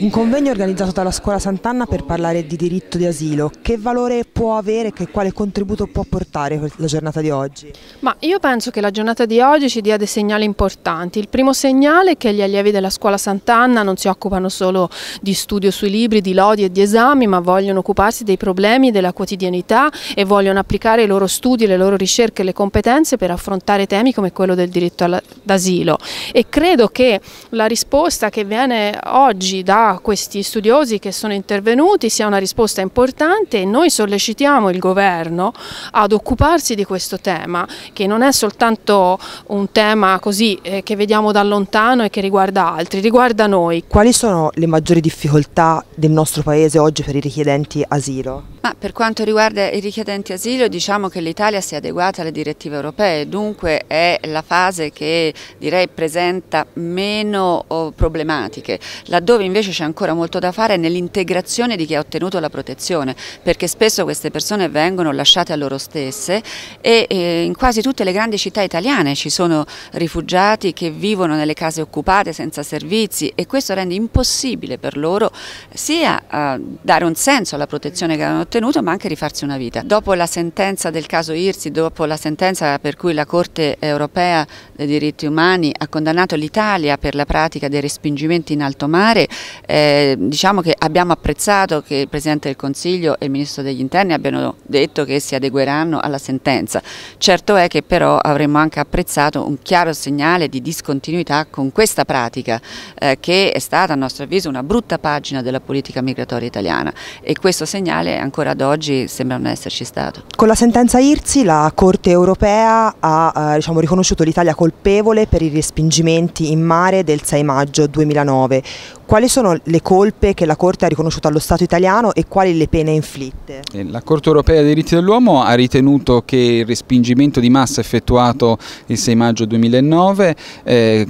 Un convegno organizzato dalla Scuola Sant'Anna per parlare di diritto di asilo. Che valore può avere e quale contributo può portare la giornata di oggi? Ma io penso che la giornata di oggi ci dia dei segnali importanti. Il primo segnale è che gli allievi della Scuola Sant'Anna non si occupano solo di studio sui libri, di lodi e di esami, ma vogliono occuparsi dei problemi della quotidianità e vogliono applicare i loro studi, le loro ricerche e le competenze per affrontare temi come quello del diritto d'asilo. E credo che la risposta che viene oggi da da questi studiosi che sono intervenuti sia una risposta importante e noi sollecitiamo il governo ad occuparsi di questo tema che non è soltanto un tema così eh, che vediamo da lontano e che riguarda altri, riguarda noi. Quali sono le maggiori difficoltà del nostro paese oggi per i richiedenti asilo? Ma per quanto riguarda i richiedenti asilo diciamo che l'Italia si è adeguata alle direttive europee, dunque è la fase che direi presenta meno oh, problematiche, laddove invece invece c'è ancora molto da fare nell'integrazione di chi ha ottenuto la protezione, perché spesso queste persone vengono lasciate a loro stesse e in quasi tutte le grandi città italiane ci sono rifugiati che vivono nelle case occupate senza servizi e questo rende impossibile per loro sia eh, dare un senso alla protezione che hanno ottenuto ma anche rifarsi una vita. Dopo la sentenza del caso Irsi, dopo la sentenza per cui la Corte europea dei diritti umani ha condannato l'Italia per la pratica dei respingimenti in alto mare, eh, diciamo che abbiamo apprezzato che il Presidente del Consiglio e il Ministro degli Interni abbiano detto che si adegueranno alla sentenza. Certo è che però avremmo anche apprezzato un chiaro segnale di discontinuità con questa pratica eh, che è stata a nostro avviso una brutta pagina della politica migratoria italiana e questo segnale ancora ad oggi sembra non esserci stato. Con la sentenza Irzi la Corte europea ha eh, diciamo, riconosciuto l'Italia colpevole per i respingimenti in mare del 6 maggio 2009. Quali sono sono le colpe che la Corte ha riconosciuto allo Stato italiano e quali le pene inflitte? Eh, la Corte europea dei diritti dell'uomo ha ritenuto che il respingimento di massa effettuato il 6 maggio 2009 eh,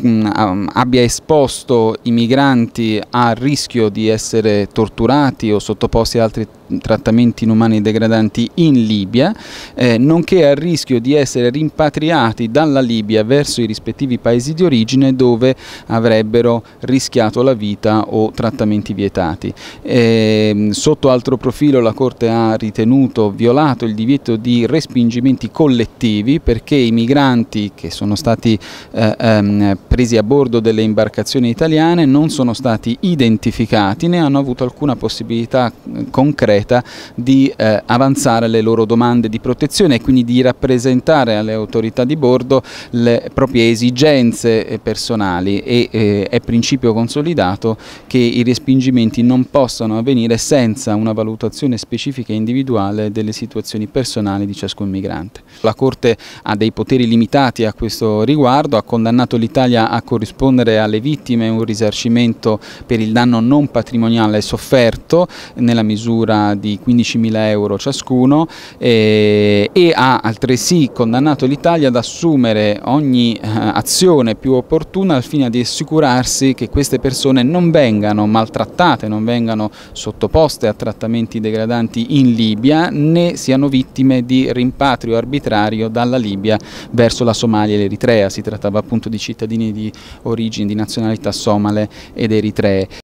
abbia esposto i migranti al rischio di essere torturati o sottoposti ad altri trattamenti inumani e degradanti in Libia, eh, nonché al rischio di essere rimpatriati dalla Libia verso i rispettivi paesi di origine dove avrebbero rischiato la vita o trattamenti vietati. E, ehm, sotto altro profilo la Corte ha ritenuto violato il divieto di respingimenti collettivi perché i migranti che sono stati eh, ehm, presi a bordo delle imbarcazioni italiane non sono stati identificati né hanno avuto alcuna possibilità eh, concreta di eh, avanzare le loro domande di protezione e quindi di rappresentare alle autorità di bordo le proprie esigenze eh, personali e eh, è principio consolidato che che i respingimenti non possano avvenire senza una valutazione specifica e individuale delle situazioni personali di ciascun migrante. La Corte ha dei poteri limitati a questo riguardo, ha condannato l'Italia a corrispondere alle vittime un risarcimento per il danno non patrimoniale sofferto nella misura di 15.000 euro ciascuno e, eh, e ha altresì condannato l'Italia ad assumere ogni eh, azione più opportuna al fine di assicurarsi che queste persone non vengano vengano maltrattate, non vengano sottoposte a trattamenti degradanti in Libia né siano vittime di rimpatrio arbitrario dalla Libia verso la Somalia e l'Eritrea. Si trattava appunto di cittadini di origine, di nazionalità somale ed eritree.